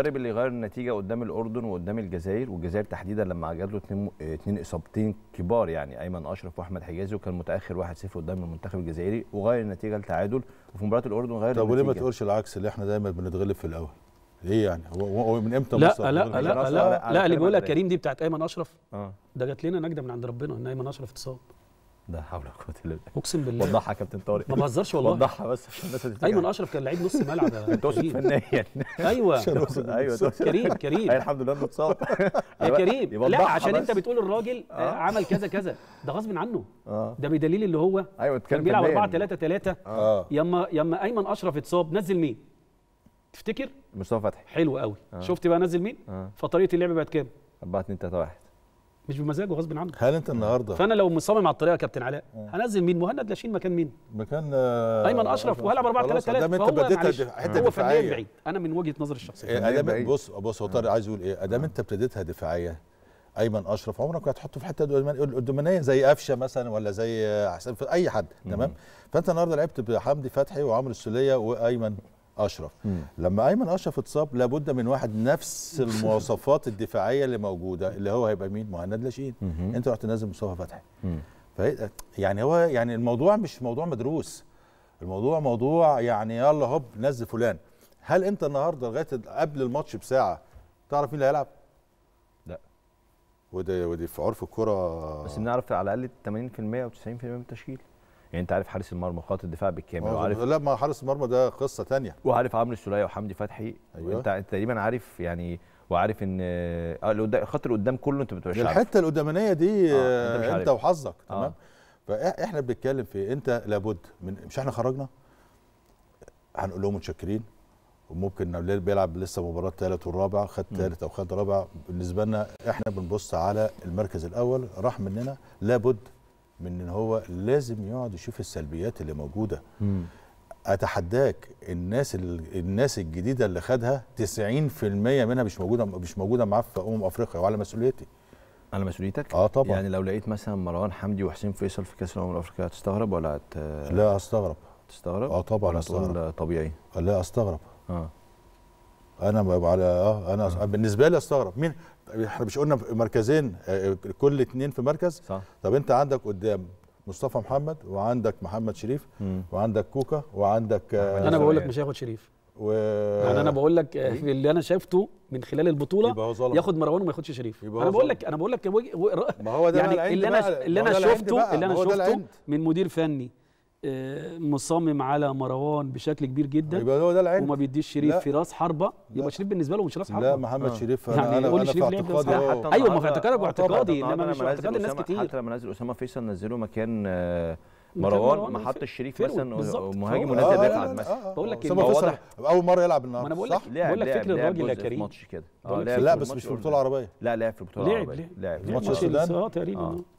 المدرب اللي غير النتيجه قدام الاردن وقدام الجزائر والجزائر تحديدا لما جات له اثنين اثنين اصابتين كبار يعني ايمن اشرف واحمد حجازي وكان متاخر 1-0 قدام المنتخب الجزائري وغير النتيجه لتعادل وفي مباراه الاردن غير طب وليه ما تقولش العكس اللي احنا دايما بنتغلب في الاول ايه يعني هو هو من امتى لا لا لا لا, لا لا لا لا اللي بيقولها كريم دي بتاعت ايمن اشرف آه. ده جات لنا نجده من عند ربنا ان ايمن اشرف اتصاب لا حول ولا قوه الا بالله اقسم بالله وضحها يا كابتن طارق ما بهزرش والله وضحها بس عشان الناس ايمن اشرف كان لعيب نص ملعب انت تقصد فنيا أيوة. ايوه ايوه كريم كريم أيوة، الحمد لله انه اتصاب يا أيوة. كريم لا عشان انت بتقول الراجل آه. آه، عمل كذا كذا ده غصب عنه آه. ده بدليل اللي هو ايوه كان بيلعب 4 3 3 يما يما ايمن اشرف اتصاب نزل مين؟ تفتكر؟ مصطفى فتحي حلو قوي شفت بقى نزل مين؟ فطريقه اللعب بقت كام؟ 4 2 3 1 مش بمزاجه غصب عنه هل انت النهارده فانا لو مصمم على الطريقه يا كابتن علاء آه. هنزل مين مهند لاشين مكان مين مكان آه، ايمن اشرف وهلعب 4 3 3 انت بديتها حته هو دفاعيه هو بعيد انا من وجهه نظري الشخصيه آه، إيه ادام بص بص هو طارق عايز يقول ايه ادام انت ابتديتها دفاعيه ايمن اشرف عمرك هتحطه في حته الدومينيه زي قفشه مثلا ولا زي حسين اي حد تمام فانت النهارده لعبت بحمدي فتحي وعمرو السوليه وايمن اشرف مم. لما ايمن اشرف اتصاب لابد من واحد نفس المواصفات الدفاعيه اللي موجوده اللي هو هيبقى مين مهند لاشين انت رحت نازل مصطفى فتحي يعني هو يعني الموضوع مش موضوع مدروس الموضوع موضوع يعني يلا هوب نزل فلان هل انت النهارده لغايه قبل الماتش بساعه تعرف مين اللي هيلعب؟ لا ودي ودي في عرف الكوره بس بنعرف على الاقل 80% او 90% من التشكيل يعني انت عارف حارس المرمى وخط الدفاع بالكامل آه، وعارف لا ما حارس المرمى ده قصه ثانيه وعارف عمرو السوليه وحمدي فتحي أيوة. وانت تقريبا عارف يعني وعارف ان اه خط اللي قدام كله انت بتبقى الحته القدامانيه دي آه انت, آه، انت وحظك آه. تمام آه. فاحنا بنتكلم في إيه؟ انت لابد من مش احنا خرجنا هنقول لهم متشكرين وممكن بيلعب لسه مباراه الثالث والرابع خد ثالث او خد رابع بالنسبه لنا احنا بنبص على المركز الاول راح مننا لابد من ان هو لازم يقعد يشوف السلبيات اللي موجوده مم. اتحداك الناس الناس الجديده اللي خدها 90% منها مش موجوده مش موجوده معاه في امم افريقيا وعلى مسؤوليتي على مسؤوليتك اه طبعا يعني لو لقيت مثلا مروان حمدي وحسين فيصل في كاس الامم الافريقيه هتستغرب ولا هت لا استغرب تستغرب اه طبعا استغرب طبيعي لا استغرب اه انا على اه انا بالنسبه لي استغرب مين طيب احنا مش قلنا مركزين آه، آه، كل اثنين في مركز صح. طب انت عندك قدام مصطفى محمد وعندك محمد شريف مم. وعندك كوكا وعندك آه انا بقول لك مش هياخد شريف و... يعني انا بقول لك آه، اللي انا شايفته من خلال البطوله ياخد مروان وما ياخدش شريف انا بقول لك انا بقول لك ما هو ده يعني اللي انا اللي انا شفته اللي انا شفته من مدير فني مصمم على مروان بشكل كبير جدا يبقى هو ده العين وما بيديش شريف لا. في راس حربه يبقى شريف بالنسبه له مش راس حربه لا محمد آه. شريف انا يعني انا, شريف في اعتقادي ايوه ما في اعتقادك واعتقادي انما مش اعتقاد الناس كتير حتى لما نزل اسامه فيصل نزله مكان آه، مروان ما حطش شريف مثلا مهاجم ونزل دفاع مثلا بقول لك اسامه واضح اول مره يلعب النهارده انا بقول لك بقول لك فكر الراجل يا كريم ماتش كده لا بس مش في البطوله العربيه لا لعب في البطوله العربيه لعب لعب ماتش السودان آه، تقريبا